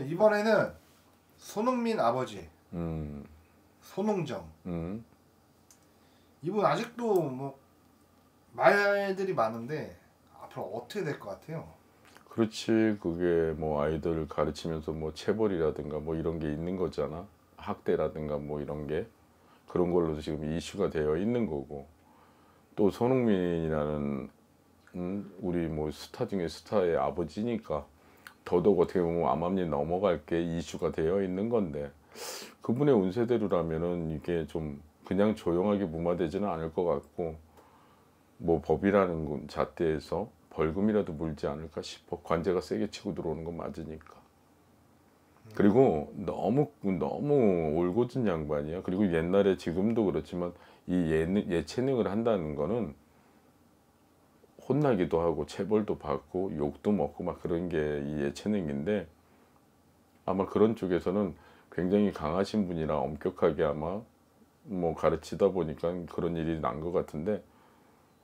이번에는 손흥민 아버지 음. 손흥정 음. 이분 아직도 뭐 말들이 많은데 앞으로 어떻게 될 것 같아요? 그렇지 그게 뭐 아이들을 가르치면서 뭐 체벌이라든가 뭐 이런 게 있는 거잖아 학대라든가 뭐 이런 게 그런 걸로도 지금 이슈가 되어 있는 거고 또 손흥민이라는 음, 우리 뭐 스타 중에 스타의 아버지니까 더더욱 어떻게 보면 암암리 넘어갈 게 이슈가 되어 있는 건데 그분의 운세대로라면은 이게 좀 그냥 조용하게 무마되지는 않을 것 같고 뭐 법이라는 잣대에서 벌금이라도 물지 않을까 싶어 관제가 세게 치고 들어오는 건 맞으니까 그리고 너무 너무 올곧은 양반이야 그리고 옛날에 지금도 그렇지만 이 예, 예체능을 한다는 거는 혼나기도 하고 체벌도 받고 욕도 먹고 막 그런 게이 예체능인데 아마 그런 쪽에서는 굉장히 강하신 분이라 엄격하게 아마 뭐 가르치다 보니까 그런 일이 난 것 같은데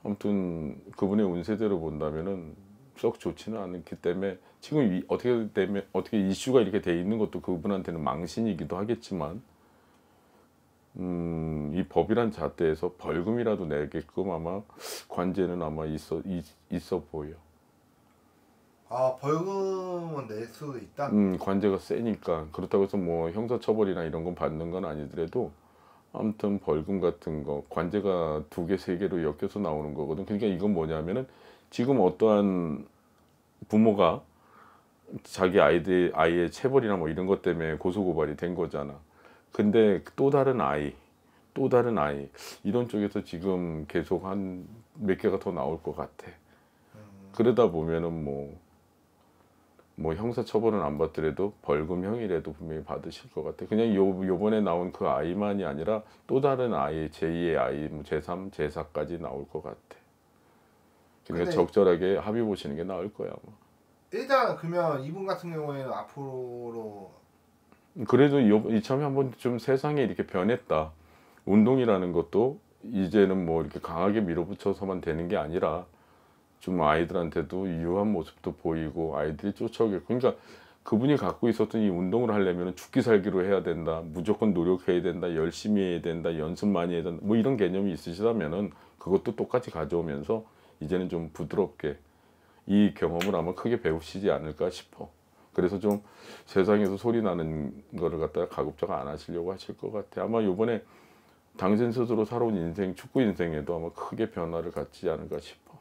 아무튼 그분의 운세대로 본다면은 썩 좋지는 않기 때문에 지금 어떻게 되면 어떻게 이슈가 이렇게 돼 있는 것도 그분한테는 망신이기도 하겠지만 음이 법이란 잣대에서 벌금이라도 내게끔 아마 관제는 아마 있어 있, 어 보여. 아 벌금은 낼 수도 있다. 음 관제가 세니까 그렇다고 해서 뭐 형사처벌이나 이런 건 받는 건 아니더라도 아무튼 벌금 같은 거 관제가 두 개 세 개로 엮여서 나오는 거거든. 그러니까 이건 뭐냐면은 지금 어떠한 부모가 자기 아이들 아이의 체벌이나 뭐 이런 것 때문에 고소고발이 된 거잖아. 근데 또 다른 아이 또 다른 아이 이런 쪽에서 지금 계속 한 몇 개가 더 나올 것 같아. 음. 그러다 보면은 뭐 뭐 형사처벌은 안 받더라도 벌금형이라도 분명히 받으실 것 같아. 그냥 요 요번에 나온 그 아이만이 아니라 또 다른 아이 제2의 아이 제3 뭐 제4까지 나올 것 같아. 그러니까 적절하게 합의 보시는 게 나을 거야. 아마. 일단 그러면 이분 같은 경우에는 앞으로 그래도 이참에 한번 좀세상에 이렇게 변했다. 운동이라는 것도 이제는 뭐 이렇게 강하게 밀어붙여서만 되는 게 아니라 좀 아이들한테도 유한 모습도 보이고 아이들이 쫓아오게 그러니까 그분이 갖고 있었던 이 운동을 하려면 죽기 살기로 해야 된다 무조건 노력해야 된다 열심히 해야 된다 연습 많이 해야 된다 뭐 이런 개념이 있으시다면은 그것도 똑같이 가져오면서 이제는 좀 부드럽게 이 경험을 아마 크게 배우시지 않을까 싶어 그래서 좀 세상에서 소리 나는 거를 갖다가 가급적 안 하시려고 하실 것 같아 아마 요번에 당신 스스로 살아온 인생, 축구 인생에도 아마 크게 변화를 갖지 않을까 싶어.